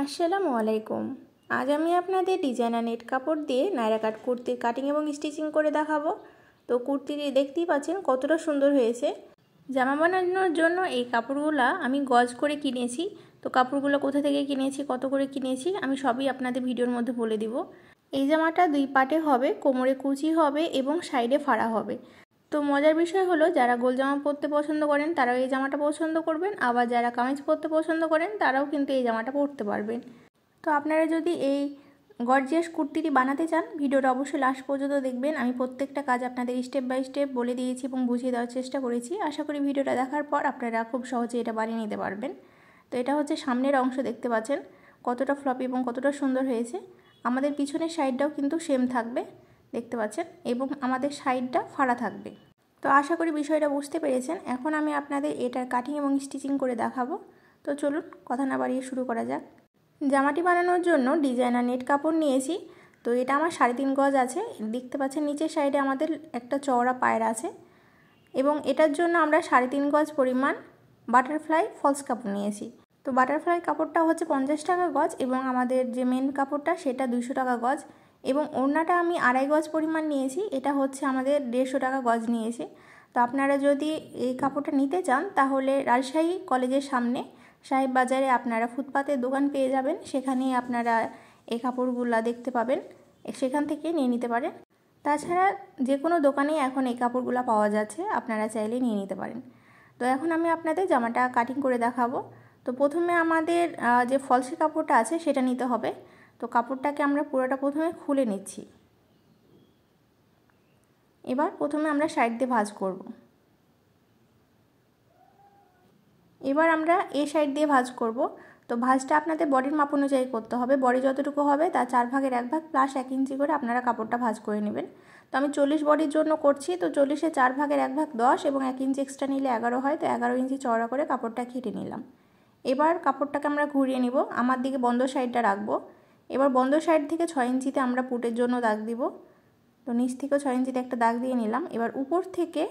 আসসালামু আলাইকুম আজ আমি আপনাদের ডিজাইনার নেট কাপড় দিয়ে নায়রা কাট কুর্তির কাটিং এবং স্টিচিং করে দেখাবো তো কুর্তিটি দেখতেই পাচ্ছেন কতটা সুন্দর হয়েছে জামা বানানোর জন্য এই কাপড়গুলো আমি গজ করে কিনেছি তো কাপড়গুলো কোথা থেকে কিনেছি কত করে কিনেছি আমি সবই আপনাদের ভিডিওর মধ্যে বলে দিব এই জামাটা দুই পাটে হবে কোমরে কুচি হবে এবং সাইডে ফাড়া হবে তো মজার বিষয় হলো যারা গোল জামা পরতে পছন্দ করেন তারাও এই জামাটা পছন্দ করবেন আবার যারা কামিজ পরতে পছন্দ করেন তারাও কিন্তু এই জামাটা পরতে পারবেন তো আপনারা যদি এই গর্জিয়াস কুর্তিটি বানাতে চান ভিডিওটা অবশ্যই লাস্ট পর্যন্ত দেখবেন আমি প্রত্যেকটা কাজ আপনাদের স্টেপ বাই স্টেপ বলে দিয়েছি এবং বুঝিয়ে দেওয়ার চেষ্টা করেছি আশা করি ভিডিওটা দেখার পর আপনারা খুব সহজে এটা বানিয়ে নিতে পারবেন তো এটা হচ্ছে সামনের অংশ দেখতে পাচ্ছেন কতটা ফ্লপি এবং কতটা সুন্দর হয়েছে আমাদের পিছনের সাইডটাও কিন্তু সেম থাকবে দেখতে পাচ্ছেন এবং আমাদের সাইডটা ফাড়া থাকবে তো আশা করি বিষয়টা বুঝতে পেরেছেন এখন আমি আপনাদের এটার কাটিং এবং স্টিচিং করে দেখাবো তো চলুন কথা না বাড়িয়ে শুরু করা যাক জামাটি বানানোর জন্য ডিজাইনার নেট কাপড় নিয়েছি তো এটা আমার সাড়ে তিন গজ আছে দেখতে পাচ্ছেন নিচের সাইডে আমাদের একটা চওড়া পায়ের আছে এবং এটার জন্য আমরা সাড়ে তিন গজ পরিমাণ বাটারফ্লাই ফলস কাপড় নিয়েছি তো বাটারফ্লাই কাপড়টা হচ্ছে পঞ্চাশ টাকা গজ এবং আমাদের যে মেন কাপড়টা সেটা দুশো টাকা গজ এবং ওড়নাটা আমি আড়াই গজ পরিমাণ নিয়েছি এটা হচ্ছে আমাদের দেড়শো টাকা গজ নিয়েছে তো আপনারা যদি এই কাপড়টা নিতে চান তাহলে রাজশাহী কলেজের সামনে সাহেব বাজারে আপনারা ফুটপাতের দোকান পেয়ে যাবেন সেখানে আপনারা এই কাপড়গুলো দেখতে পাবেন সেখান থেকে নিয়ে নিতে পারেন তাছাড়া যে কোনো দোকানেই এখন এই কাপড়গুলো পাওয়া যাচ্ছে আপনারা চাইলে নিয়ে নিতে পারেন তো এখন আমি আপনাদের জামাটা কাটিং করে দেখাবো তো প্রথমে আমাদের যে ফলসি কাপড়টা আছে সেটা নিতে হবে তো কাপড়টাকে আমরা পুরোটা প্রথমে খুলে নিচ্ছি এবার প্রথমে আমরা সাইড দিয়ে ভাজ করব এবার আমরা এ সাইড দিয়ে ভাজ করব তো ভাজটা আপনাদের বডির মাপ অনুযায়ী করতে হবে বডি যতটুকু হবে তা চার ভাগের এক ভাগ প্লাস এক ইঞ্চি করে আপনারা কাপড়টা ভাজ করে নেবেন তো আমি চল্লিশ বডির জন্য করছি তো চল্লিশে চার ভাগের এক ভাগ দশ এবং এক ইঞ্চি এক্সট্রা নিলে এগারো হয় তো এগারো ইঞ্চি চড়া করে কাপড়টা কেটে নিলাম এবার কাপড়টাকে আমরা ঘুরিয়ে নিব আমার দিকে বন্ধ সাইডটা রাখবো এবার বন্ধ সাইড থেকে ছয় ইঞ্চিতে আমরা পুটের জন্য দাগ দিব তো নিচ থেকেও ছয় ইঞ্চিতে একটা দাগ দিয়ে নিলাম এবার উপর থেকে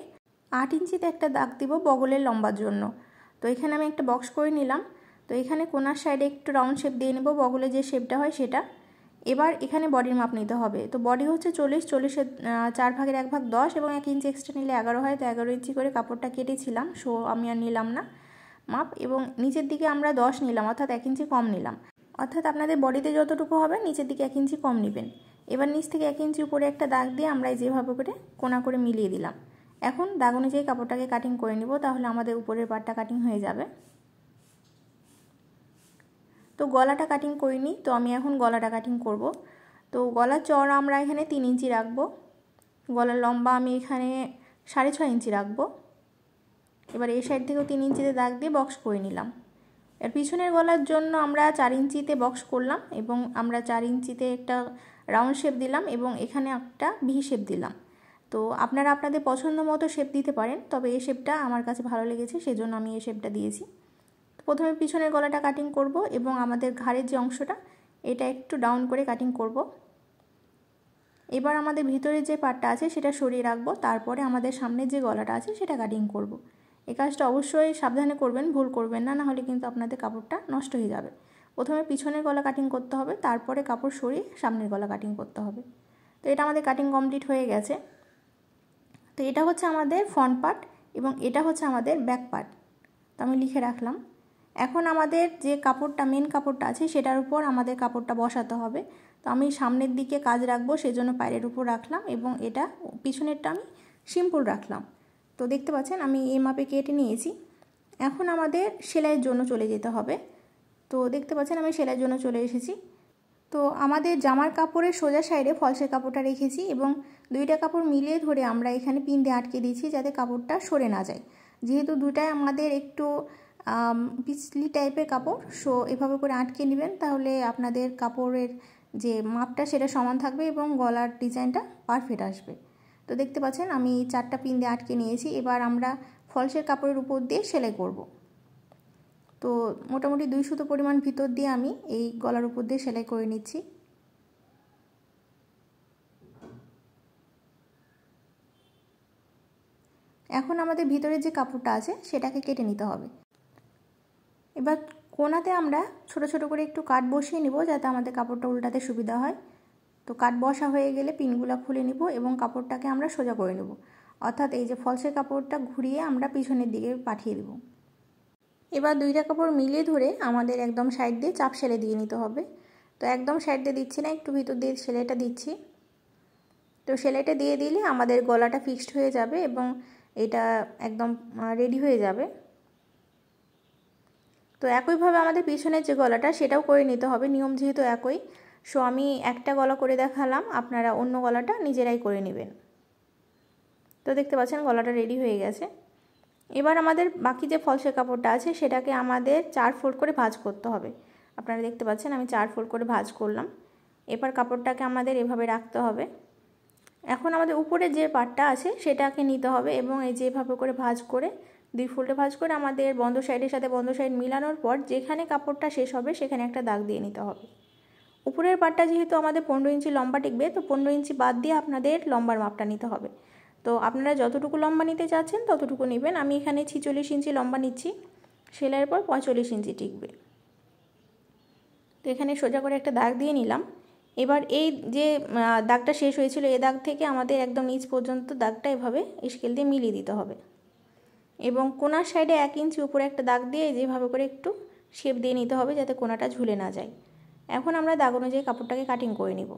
আট ইঞ্চিতে একটা দাগ দিব বগলের লম্বার জন্য তো এখানে আমি একটা বক্স করে নিলাম তো এখানে কোনার সাইডে একটু রাউন্ড শেপ দিয়ে নেব বগলে যে শেপটা হয় সেটা এবার এখানে বডির মাপ নিতে হবে তো বডি হচ্ছে চল্লিশ চল্লিশের চার ভাগের এক ভাগ দশ এবং এক ইঞ্চি এক্সট্রা নিলে এগারো হয় তো এগারো ইঞ্চি করে কাপড়টা কেটেছিলাম সো আমি আর নিলাম না মাপ এবং নিচের দিকে আমরা দশ নিলাম অর্থাৎ এক ইঞ্চি কম নিলাম অর্থাৎ আপনাদের বডিতে যতটুকু হবে নিচের দিকে এক ইঞ্চি কম নেবেন এবার নিচ থেকে এক ইঞ্চি উপরে একটা দাগ দিয়ে আমরা যেভাবে করে কোনা করে মিলিয়ে দিলাম এখন দাগ অনুযায়ী কাপড়টাকে কাটিং করে নিব তাহলে আমাদের উপরের পাটটা কাটিং হয়ে যাবে তো গলাটা কাটিং করিনি তো আমি এখন গলাটা কাটিং করব তো গলা চড় আমরা এখানে তিন ইঞ্চি রাখবো গলার লম্বা আমি এখানে সাড়ে ছয় ইঞ্চি রাখবো এবার এই সাইড থেকেও তিন ইঞ্চিতে দাগ দিয়ে বক্স করে নিলাম এর পিছনের গলার জন্য আমরা চার ইঞ্চিতে বক্স করলাম এবং আমরা চার ইঞ্চিতে একটা রাউন্ড শেপ দিলাম এবং এখানে একটা ভি শেপ দিলাম তো আপনারা আপনাদের পছন্দ মতো শেপ দিতে পারেন তবে এই শেপটা আমার কাছে ভালো লেগেছে সেজন্য আমি এই শেপটা দিয়েছি প্রথমে পিছনের গলাটা কাটিং করব এবং আমাদের ঘাড়ের যে অংশটা এটা একটু ডাউন করে কাটিং করব এবার আমাদের ভিতরে যে পার্টটা আছে সেটা সরিয়ে রাখবো তারপরে আমাদের সামনে যে গলাটা আছে সেটা কাটিং করব। এই কাজটা অবশ্যই সাবধানে করবেন ভুল করবেন না নাহলে কিন্তু আপনাদের কাপড়টা নষ্ট হয়ে যাবে প্রথমে পিছনের গলা কাটিং করতে হবে তারপরে কাপড় সরিয়ে সামনের গলা কাটিং করতে হবে তো এটা আমাদের কাটিং কমপ্লিট হয়ে গেছে তো এটা হচ্ছে আমাদের ফ্রন্ট পার্ট এবং এটা হচ্ছে আমাদের ব্যাক পার্ট তো আমি লিখে রাখলাম এখন আমাদের যে কাপড়টা মেন কাপড়টা আছে সেটার উপর আমাদের কাপড়টা বসাতে হবে তো আমি সামনের দিকে কাজ রাখবো সেজন্য পায়ের উপর রাখলাম এবং এটা পিছনেরটা আমি সিম্পল রাখলাম তো দেখতে পাচ্ছেন আমি এ মাপে কেটে নিয়েছি এখন আমাদের সেলাইয়ের জন্য চলে যেতে হবে তো দেখতে পাচ্ছেন আমি সেলাইয়ের জন্য চলে এসেছি তো আমাদের জামার কাপড়ের সোজা সাইডে ফলসের কাপড়টা রেখেছি এবং দুইটা কাপড় মিলিয়ে ধরে আমরা এখানে পিন দিয়ে আটকে দিয়েছি যাতে কাপড়টা সরে না যায় যেহেতু দুটাই আমাদের একটু পিছলি টাইপের কাপড় সো এভাবে করে আটকে নেবেন তাহলে আপনাদের কাপড়ের যে মাপটা সেটা সমান থাকবে এবং গলার ডিজাইনটা পারফেক্ট আসবে তো দেখতে পাচ্ছেন আমি চারটা পিন দিয়ে আটকে নিয়েছি এবার আমরা ফলসের কাপড়ের উপর দিয়ে সেলাই করব তো মোটামুটি দুই সুতো পরিমাণ ভিতর দিয়ে আমি এই গলার উপর দিয়ে সেলাই করে নিচ্ছি এখন আমাদের ভিতরে যে কাপড়টা আছে সেটাকে কেটে নিতে হবে এবার কোনাতে আমরা ছোট ছোট করে একটু কাট বসিয়ে নিব যাতে আমাদের কাপড়টা উল্টাতে সুবিধা হয় তো কাট বসা হয়ে গেলে পিনগুলো খুলে নিব এবং কাপড়টাকে আমরা সোজা করে নেব অর্থাৎ এই যে ফলসের কাপড়টা ঘুরিয়ে আমরা পিছনের দিকে পাঠিয়ে দেব এবার দুইটা কাপড় মিলিয়ে ধরে আমাদের একদম সাইড দিয়ে চাপ সেলে দিয়ে নিতে হবে তো একদম সাইড দিয়ে দিচ্ছি না একটু ভিতর দিয়ে সেলাইটা দিচ্ছি তো সেলাইটা দিয়ে দিলে আমাদের গলাটা ফিক্সড হয়ে যাবে এবং এটা একদম রেডি হয়ে যাবে তো একইভাবে আমাদের পিছনের যে গলাটা সেটাও করে নিতে হবে নিয়ম যেহেতু একই সো আমি একটা গলা করে দেখালাম আপনারা অন্য গলাটা নিজেরাই করে নেবেন তো দেখতে পাচ্ছেন গলাটা রেডি হয়ে গেছে এবার আমাদের বাকি যে ফলসের কাপড়টা আছে সেটাকে আমাদের চার ফোল্ড করে ভাজ করতে হবে আপনারা দেখতে পাচ্ছেন আমি চার ফোল্ড করে ভাজ করলাম এবার কাপড়টাকে আমাদের এভাবে রাখতে হবে এখন আমাদের উপরে যে পাটটা আছে সেটাকে নিতে হবে এবং এই যেভাবে করে ভাজ করে দুই ফোল্ডে ভাজ করে আমাদের বন্ধ সাইডের সাথে বন্ধ সাইড মিলানোর পর যেখানে কাপড়টা শেষ হবে সেখানে একটা দাগ দিয়ে নিতে হবে উপরের পাটটা যেহেতু আমাদের পনেরো ইঞ্চি লম্বা টিকবে তো পনেরো ইঞ্চি বাদ দিয়ে আপনাদের লম্বার মাপটা নিতে হবে তো আপনারা যতটুকু লম্বা নিতে চাচ্ছেন ততটুকু নেবেন আমি এখানে ছিচল্লিশ ইঞ্চি লম্বা নিচ্ছি সেলাইয়ের পর পঁয়তাল্লিশ ইঞ্চি টিকবে তো এখানে সোজা করে একটা দাগ দিয়ে নিলাম এবার এই যে দাগটা শেষ হয়েছিল এ দাগ থেকে আমাদের একদম নিচ পর্যন্ত দাগটা এভাবে স্কেল দিয়ে মিলিয়ে দিতে হবে এবং কোনার সাইডে এক ইঞ্চি উপরে একটা দাগ দিয়ে যেভাবে করে একটু শেপ দিয়ে নিতে হবে যাতে কোনাটা ঝুলে না যায় এখন আমরা দাগ অনুযায়ী কাপড়টাকে কাটিং করে নিব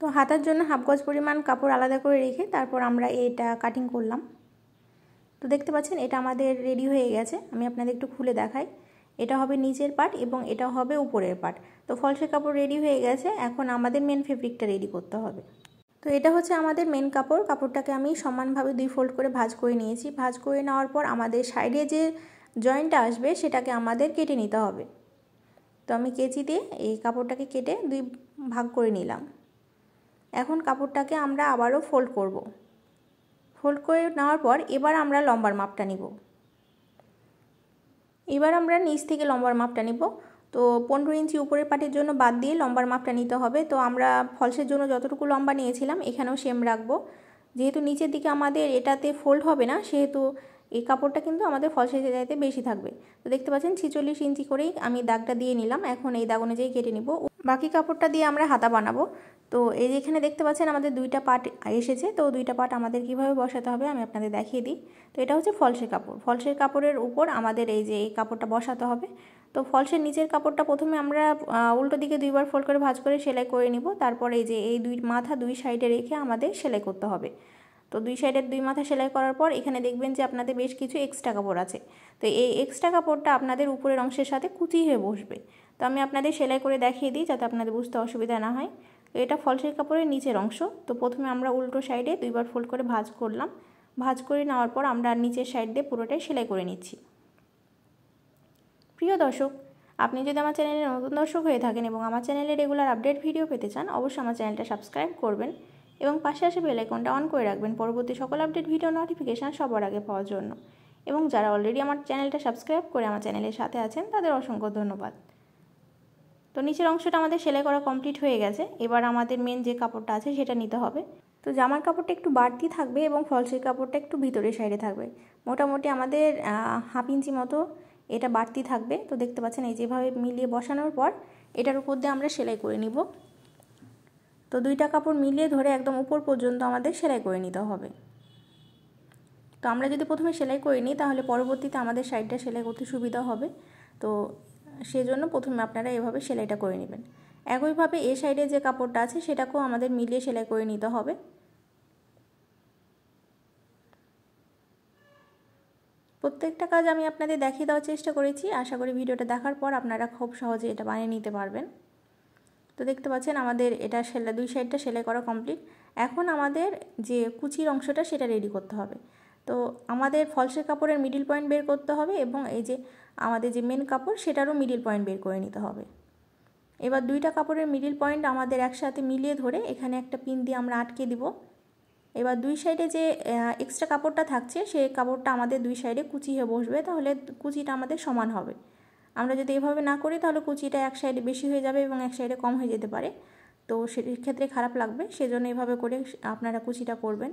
তো হাতার জন্য হাফ গজ পরিমাণ কাপড় আলাদা করে রেখে তারপর আমরা এটা কাটিং করলাম তো দেখতে পাচ্ছেন এটা আমাদের রেডি হয়ে গেছে আমি আপনাদের একটু খুলে দেখাই এটা হবে নিচের পাট এবং এটা হবে উপরের পাট তো ফলসের কাপড় রেডি হয়ে গেছে এখন আমাদের মেন ফেব্রিকটা রেডি করতে হবে তো এটা হচ্ছে আমাদের মেন কাপড় কাপড়টাকে আমি সমানভাবে দুই ফোল্ড করে ভাজ করে নিয়েছি ভাজ করে নেওয়ার পর আমাদের সাইডে যে জয়েন্টটা আসবে সেটাকে আমাদের কেটে নিতে হবে তো আমি কেচি দিয়ে এই কাপড়টাকে কেটে দুই ভাগ করে নিলাম এখন কাপড়টাকে আমরা আবারও ফোল্ড করব। ফোল্ড করে নেওয়ার পর এবার আমরা লম্বার মাপটা নিব এবার আমরা নিচ থেকে লম্বার মাপটা নিব তো পনেরো ইঞ্চি উপরের পাটের জন্য বাদ দিয়ে লম্বার মাপটা নিতে হবে তো আমরা ফলসের জন্য যতটুকু লম্বা নিয়েছিলাম এখানেও সেম রাখবো যেহেতু নিচের দিকে আমাদের এটাতে ফোল্ড হবে না সেহেতু এই কাপড়টা কিন্তু আমাদের ফলসে চাইতে বেশি থাকবে তো দেখতে পাচ্ছেন ছিচল্লিশ ইঞ্চি করেই আমি দাগটা দিয়ে নিলাম এখন এই দাগ অনুযায়ী কেটে নিব বাকি কাপড়টা দিয়ে আমরা হাতা বানাবো তো এই যেখানে দেখতে পাচ্ছেন আমাদের দুইটা পাট এসেছে তো দুইটা পাট আমাদের কিভাবে বসাতে হবে আমি আপনাদের দেখিয়ে দিই তো এটা হচ্ছে ফলসে কাপড় ফলসের কাপড়ের উপর আমাদের এই যে এই কাপড়টা বসাতে হবে তো ফলসের নিচের কাপড়টা প্রথমে আমরা উল্টো দিকে দুইবার ফোল্ড করে ভাজ করে সেলাই করে নিব তারপরে এই যে এই দুই মাথা দুই সাইডে রেখে আমাদের সেলাই করতে হবে তো দুই সাইডের দুই মাথা সেলাই করার পর এখানে দেখবেন যে আপনাদের বেশ কিছু এক্সট্রা কাপড় আছে তো এই এক্সট্রা কাপড়টা আপনাদের উপরের অংশের সাথে কুচি হয়ে বসবে তো আমি আপনাদের সেলাই করে দেখিয়ে দিই যাতে আপনাদের বুঝতে অসুবিধা না হয় তো এটা ফলসের কাপড়ের নিচের অংশ তো প্রথমে আমরা উল্টো সাইডে দুইবার ফোল্ড করে ভাজ করলাম ভাজ করে নেওয়ার পর আমরা নিচের সাইড দিয়ে পুরোটাই সেলাই করে নিচ্ছি প্রিয় দর্শক আপনি যদি আমার চ্যানেলে নতুন দর্শক হয়ে থাকেন এবং আমার চ্যানেলে রেগুলার আপডেট ভিডিও পেতে চান অবশ্যই আমার চ্যানেলটা সাবস্ক্রাইব করবেন এবং পাশে আসে বেলাইকনটা অন করে রাখবেন পরবর্তী সকল আপডেট ভিডিও নোটিফিকেশান সবার আগে পাওয়ার জন্য এবং যারা অলরেডি আমার চ্যানেলটা সাবস্ক্রাইব করে আমার চ্যানেলের সাথে আছেন তাদের অসংখ্য ধন্যবাদ তো নিচের অংশটা আমাদের সেলাই করা কমপ্লিট হয়ে গেছে এবার আমাদের মেন যে কাপড়টা আছে সেটা নিতে হবে তো জামার কাপড়টা একটু বাড়তি থাকবে এবং ফলসের কাপড়টা একটু ভিতরে সাইডে থাকবে মোটামুটি আমাদের হাফ ইঞ্চি মতো এটা বাড়তি থাকবে তো দেখতে পাচ্ছেন এই যেভাবে মিলিয়ে বসানোর পর এটার উপর দিয়ে আমরা সেলাই করে নিব তো দুইটা কাপড় মিলিয়ে ধরে একদম উপর পর্যন্ত আমাদের সেলাই করে নিতে হবে তো আমরা যদি প্রথমে সেলাই করে নিই তাহলে পরবর্তীতে আমাদের সাইডটা সেলাই করতে সুবিধা হবে তো সেজন্য প্রথমে আপনারা এভাবে সেলাইটা করে নেবেন একইভাবে এ সাইডে যে কাপড়টা আছে সেটাকেও আমাদের মিলিয়ে সেলাই করে নিতে হবে প্রত্যেকটা কাজ আমি আপনাদের দেখিয়ে দেওয়ার চেষ্টা করেছি আশা করি ভিডিওটা দেখার পর আপনারা খুব সহজে এটা বানিয়ে নিতে পারবেন তো দেখতে পাচ্ছেন আমাদের এটা সেলাই দুই সাইডটা সেলাই করা কমপ্লিট এখন আমাদের যে কুচির অংশটা সেটা রেডি করতে হবে তো আমাদের ফলসের কাপড়ের মিডিল পয়েন্ট বের করতে হবে এবং এই যে আমাদের যে মেন কাপড় সেটারও মিডিল পয়েন্ট বের করে নিতে হবে এবার দুইটা কাপড়ের মিডিল পয়েন্ট আমাদের একসাথে মিলিয়ে ধরে এখানে একটা পিন দিয়ে আমরা আটকে দিব এবার দুই সাইডে যে এক্সট্রা কাপড়টা থাকছে সেই কাপড়টা আমাদের দুই সাইডে কুচি হয়ে বসবে তাহলে কুচিটা আমাদের সমান হবে আমরা যদি এভাবে না করি তাহলে কুচিটা এক সাইডে বেশি হয়ে যাবে এবং এক সাইডে কম হয়ে যেতে পারে তো ক্ষেত্রে খারাপ লাগবে সেজন্য এভাবে করে আপনারা কুচিটা করবেন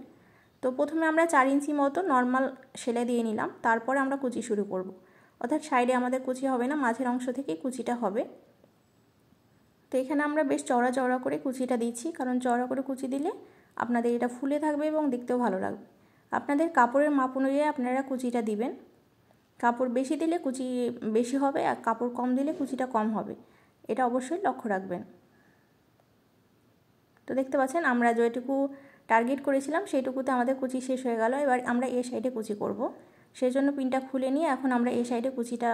তো প্রথমে আমরা চার ইঞ্চি মতো নর্মাল সেলাই দিয়ে নিলাম তারপরে আমরা কুচি শুরু করব। অর্থাৎ সাইডে আমাদের কুচি হবে না মাঝের অংশ থেকে কুচিটা হবে তো এখানে আমরা বেশ চওড়া চওড়া করে কুচিটা দিচ্ছি কারণ চওড়া করে কুচি দিলে আপনাদের এটা ফুলে থাকবে এবং দেখতেও ভালো লাগবে আপনাদের কাপড়ের মাপ অনুযায়ী আপনারা কুচিটা দিবেন কাপড় বেশি দিলে কুচি বেশি হবে আর কাপড় কম দিলে কুচিটা কম হবে এটা অবশ্যই লক্ষ্য রাখবেন তো দেখতে পাচ্ছেন আমরা যেটুকু টার্গেট করেছিলাম সেইটুকুতে আমাদের কুচি শেষ হয়ে গেল এবার আমরা এ সাইডে কুচি করব। সেই জন্য পিনটা খুলে নিয়ে এখন আমরা এ সাইডে কুচিটা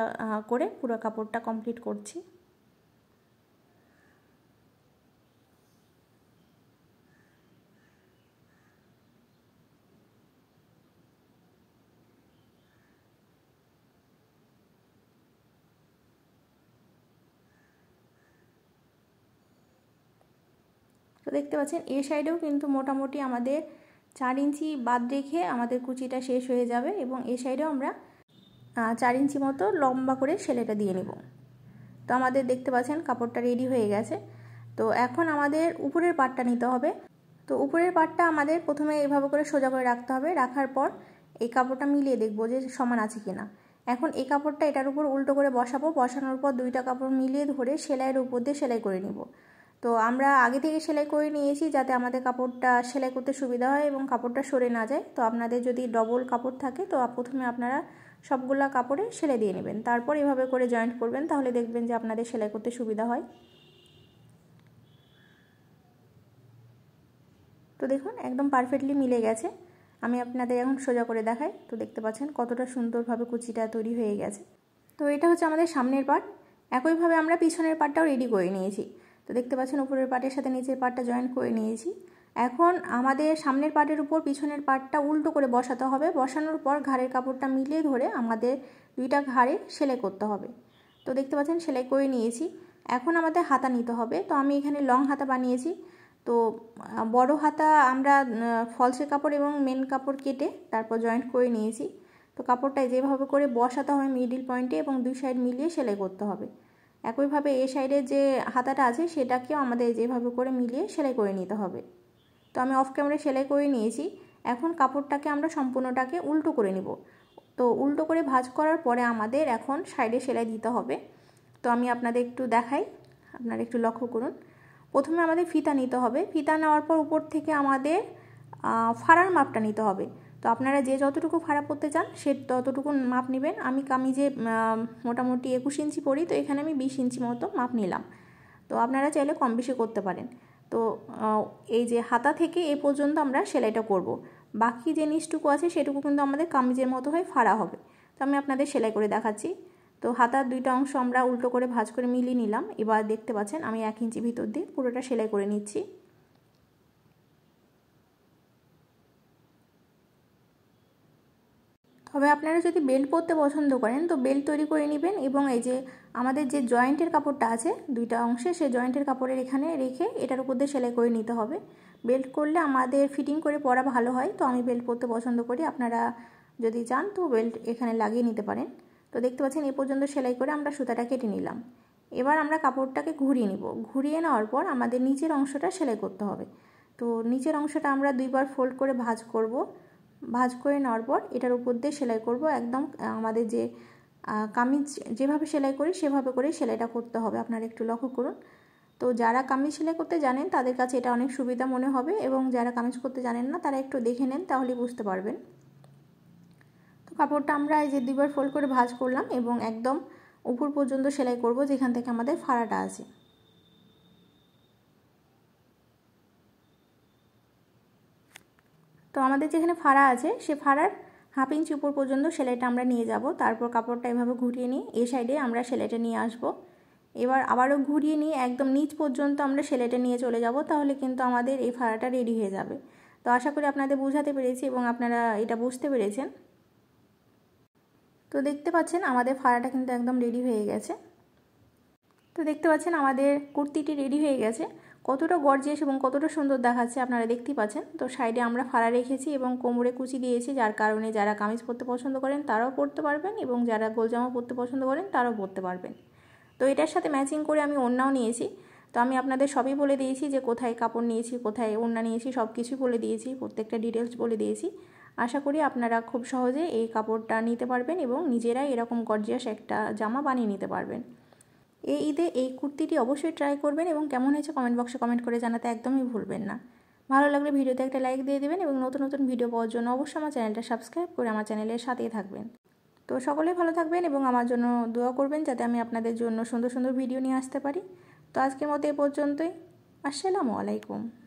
করে পুরো কাপড়টা কমপ্লিট করছি দেখতে পাচ্ছেন এ সাইডেও কিন্তু মোটামুটি আমাদের চার ইঞ্চি বাদ রেখে আমাদের কুচিটা শেষ হয়ে যাবে এবং এ সাইডেও আমরা চার ইঞ্চি মতো লম্বা করে সেলাইটা দিয়ে নেব তো আমাদের দেখতে পাচ্ছেন কাপড়টা রেডি হয়ে গেছে তো এখন আমাদের উপরের পাটটা নিতে হবে তো উপরের পাটটা আমাদের প্রথমে এভাবে করে সোজা করে রাখতে হবে রাখার পর এই কাপড়টা মিলিয়ে দেখবো যে সমান আছে কিনা এখন এই কাপড়টা এটার উপর উল্টো করে বসাবো বসানোর পর দুইটা কাপড় মিলিয়ে ধরে সেলাইয়ের উপর দিয়ে সেলাই করে নিব তো আমরা আগে থেকে সেলাই করে নিয়েছি যাতে আমাদের কাপড়টা সেলাই করতে সুবিধা হয় এবং কাপড়টা সরে না যায় তো আপনাদের যদি ডবল কাপড় থাকে তো প্রথমে আপনারা সবগুলো কাপড়ে সেলাই দিয়ে নেবেন তারপর এভাবে করে জয়েন্ট করবেন তাহলে দেখবেন যে আপনাদের সেলাই করতে সুবিধা হয় তো দেখুন একদম পারফেক্টলি মিলে গেছে আমি আপনাদের এখন সোজা করে দেখাই তো দেখতে পাচ্ছেন কতটা সুন্দরভাবে কুচিটা তৈরি হয়ে গেছে তো এটা হচ্ছে আমাদের সামনের পার্ট একইভাবে আমরা পিছনের পার্টটাও রেডি করে নিয়েছি তো দেখতে পাচ্ছেন উপরের পাটের সাথে নিচের পাটটা জয়েন করে নিয়েছি এখন আমাদের সামনের পাটের উপর পিছনের পাটটা উল্টো করে বসাতে হবে বসানোর পর ঘাড়ের কাপড়টা মিলিয়ে ধরে আমাদের দুইটা ঘাড়ে সেলাই করতে হবে তো দেখতে পাচ্ছেন সেলাই করে নিয়েছি এখন আমাদের হাতা নিতে হবে তো আমি এখানে লং হাতা বানিয়েছি তো বড় হাতা আমরা ফলসের কাপড় এবং মেন কাপড় কেটে তারপর জয়েন্ট করে নিয়েছি তো কাপড়টা যেভাবে করে বসাতে হবে মিডিল পয়েন্টে এবং দুই সাইড মিলিয়ে সেলাই করতে হবে একইভাবে এ সাইডে যে হাতাটা আছে সেটাকেও আমাদের যেভাবে করে মিলিয়ে সেলাই করে নিতে হবে তো আমি অফ ক্যামেরা সেলাই করে নিয়েছি এখন কাপড়টাকে আমরা সম্পূর্ণটাকে উল্টো করে নিব তো উল্টো করে ভাজ করার পরে আমাদের এখন সাইডে সেলাই দিতে হবে তো আমি আপনাদের একটু দেখাই আপনারা একটু লক্ষ্য করুন প্রথমে আমাদের ফিতা নিতে হবে ফিতা নেওয়ার পর উপর থেকে আমাদের ফাড়ার মাপটা নিতে হবে তো আপনারা যে যতটুকু খারাপ করতে চান সে ততটুকু মাপ নেবেন আমি কামিজে মোটামুটি একুশ ইঞ্চি পরি তো এখানে আমি বিশ ইঞ্চি মতো মাপ নিলাম তো আপনারা চাইলে কম বেশি করতে পারেন তো এই যে হাতা থেকে এ পর্যন্ত আমরা সেলাইটা করব। বাকি যে নিচটুকু আছে সেটুকু কিন্তু আমাদের কামিজের মতো হয়ে ফাড়া হবে তো আমি আপনাদের সেলাই করে দেখাচ্ছি তো হাতার দুইটা অংশ আমরা উল্টো করে ভাজ করে মিলিয়ে নিলাম এবার দেখতে পাচ্ছেন আমি এক ইঞ্চি ভিতর দিয়ে পুরোটা সেলাই করে নিচ্ছি তবে আপনারা যদি বেল্ট পরতে পছন্দ করেন তো বেল্ট তৈরি করে নেবেন এবং এই যে আমাদের যে জয়েন্টের কাপড়টা আছে দুইটা অংশে সেই জয়েন্টের কাপড়ের এখানে রেখে এটার উপর দিয়ে সেলাই করে নিতে হবে বেল্ট করলে আমাদের ফিটিং করে পরা ভালো হয় তো আমি বেল্ট পরতে পছন্দ করি আপনারা যদি চান তো বেল্ট এখানে লাগিয়ে নিতে পারেন তো দেখতে পাচ্ছেন এ পর্যন্ত সেলাই করে আমরা সুতাটা কেটে নিলাম এবার আমরা কাপড়টাকে ঘুরিয়ে নিব ঘুরিয়ে নেওয়ার পর আমাদের নিচের অংশটা সেলাই করতে হবে তো নিচের অংশটা আমরা দুইবার ফোল্ড করে ভাঁজ করব ভাজ করে নেওয়ার পর এটার উপর দিয়ে সেলাই করব একদম আমাদের যে কামিজ যেভাবে সেলাই করি সেভাবে করে সেলাইটা করতে হবে আপনারা একটু লক্ষ্য করুন তো যারা কামিজ সেলাই করতে জানেন তাদের কাছে এটা অনেক সুবিধা মনে হবে এবং যারা কামিজ করতে জানেন না তারা একটু দেখে নেন তাহলে বুঝতে পারবেন তো কাপড়টা আমরা এই যে দুবার ফোল্ড করে ভাজ করলাম এবং একদম উপর পর্যন্ত সেলাই করব যেখান থেকে আমাদের ফাড়াটা আছে তো আমাদের যেখানে ফাড়া আছে সে ফাড়ার হাফ ইঞ্চি উপর পর্যন্ত সেলাইটা আমরা নিয়ে যাব তারপর কাপড়টা এভাবে ঘুরিয়ে নিই এই সাইডে আমরা সেলাইটা নিয়ে আসব এবার আবারও ঘুরিয়ে নিয়ে একদম নিচ পর্যন্ত আমরা সেলাইটা নিয়ে চলে যাব তাহলে কিন্তু আমাদের এই ফাড়াটা রেডি হয়ে যাবে তো আশা করি আপনাদের বোঝাতে পেরেছি এবং আপনারা এটা বুঝতে পেরেছেন তো দেখতে পাচ্ছেন আমাদের ফাড়াটা কিন্তু একদম রেডি হয়ে গেছে তো দেখতে পাচ্ছেন আমাদের কুর্তিটি রেডি হয়ে গেছে কতটা গর্জিয়াস এবং কতটা সুন্দর দেখাচ্ছে আপনারা দেখতেই পাচ্ছেন তো সাইডে আমরা ফাড়া রেখেছি এবং কোমরে কুচি দিয়েছি যার কারণে যারা কামিজ পরতে পছন্দ করেন তারাও পরতে পারবেন এবং যারা গোলজামা পরতে পছন্দ করেন তারাও পরতে পারবেন তো এটার সাথে ম্যাচিং করে আমি ওড়নাও নিয়েছি তো আমি আপনাদের সবই বলে দিয়েছি যে কোথায় কাপড় নিয়েছি কোথায় ওড়না নিয়েছি সব কিছুই বলে দিয়েছি প্রত্যেকটা ডিটেলস বলে দিয়েছি আশা করি আপনারা খুব সহজে এই কাপড়টা নিতে পারবেন এবং নিজেরাই এরকম গর্জিয়াস একটা জামা বানিয়ে নিতে পারবেন এই ঈদে এই কুর্তিটি অবশ্যই ট্রাই করবেন এবং কেমন হয়েছে কমেন্ট বক্সে কমেন্ট করে জানাতে একদমই ভুলবেন না ভালো লাগলে ভিডিওতে একটা লাইক দিয়ে দেবেন এবং নতুন নতুন ভিডিও পাওয়ার জন্য অবশ্যই আমার চ্যানেলটা সাবস্ক্রাইব করে আমার চ্যানেলের সাথেই থাকবেন তো সকলেই ভালো থাকবেন এবং আমার জন্য দোয়া করবেন যাতে আমি আপনাদের জন্য সুন্দর সুন্দর ভিডিও নিয়ে আসতে পারি তো আজকের মতো এ পর্যন্তই আসসালামু আলাইকুম